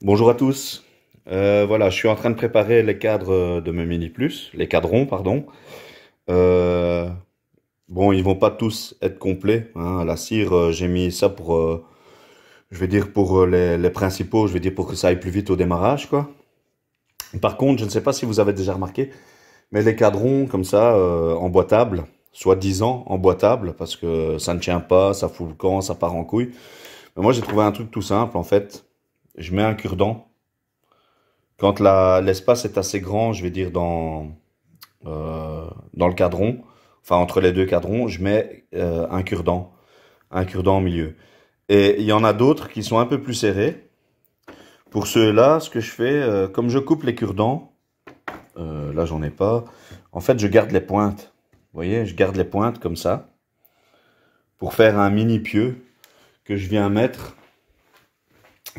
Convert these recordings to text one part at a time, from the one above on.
Bonjour à tous. Euh, voilà, je suis en train de préparer les cadres de mes Mini Plus, les cadrons, pardon. Euh, bon, ils vont pas tous être complets. Hein. La cire, euh, j'ai mis ça pour, je vais dire pour les, principaux, je vais dire pour que ça aille plus vite au démarrage, quoi. Par contre, je ne sais pas si vous avez déjà remarqué, mais les cadrons comme ça, emboîtables, soi-disant emboîtables, parce que ça ne tient pas, ça fout le camp, ça part en couille. Mais moi, j'ai trouvé un truc tout simple, en fait je mets un cure-dent. Quand l'espace est assez grand, je vais dire dans, euh, dans le cadron, enfin entre les deux cadrons, je mets euh, un cure-dent, un cure-dent au milieu. Et il y en a d'autres qui sont un peu plus serrés. Pour ceux-là, ce que je fais, euh, comme je coupe les cure-dents, là j'en ai pas, en fait je garde les pointes. Vous voyez, je garde les pointes comme ça, pour faire un mini pieu que je viens mettre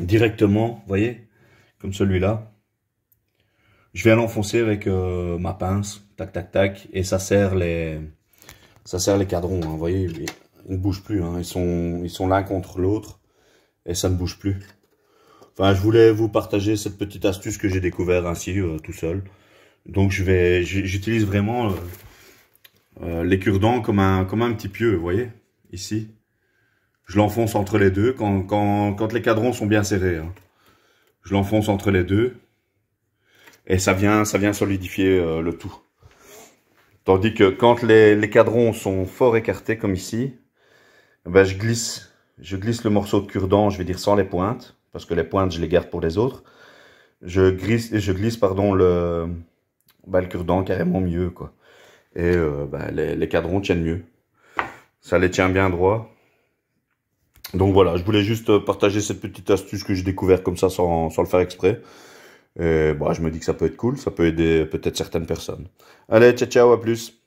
directement, vous voyez, comme celui-là. Je vais l'enfoncer avec euh, ma pince, tac, tac, tac, et ça serre les, ça serre les cadrons, hein, vous voyez, ils ne bougent plus, hein, ils sont, ils sont l'un contre l'autre, et ça ne bouge plus. Enfin, je voulais vous partager cette petite astuce que j'ai découverte ainsi, euh, tout seul. Donc, je vais, j'utilise vraiment euh, euh les comme un, comme un petit pieu, vous voyez, ici je l'enfonce entre les deux quand, les cadrons sont bien serrés. Hein. Je l'enfonce entre les deux et ça vient, ça vient solidifier euh, le tout. Tandis que quand les, les, cadrons sont fort écartés comme ici, eh ben je glisse, je glisse le morceau de cure-dent, je vais dire sans les pointes, parce que les pointes je les garde pour les autres. Je glisse, je glisse pardon le, ben, le cure-dent carrément mieux quoi. Et euh, bah, les, les cadrons tiennent mieux. Ça les tient bien droit. Donc voilà, je voulais juste partager cette petite astuce que j'ai découverte comme ça sans, sans, le faire exprès. Et bah, je me dis que ça peut être cool, ça peut aider peut-être certaines personnes. Allez, ciao ciao, à plus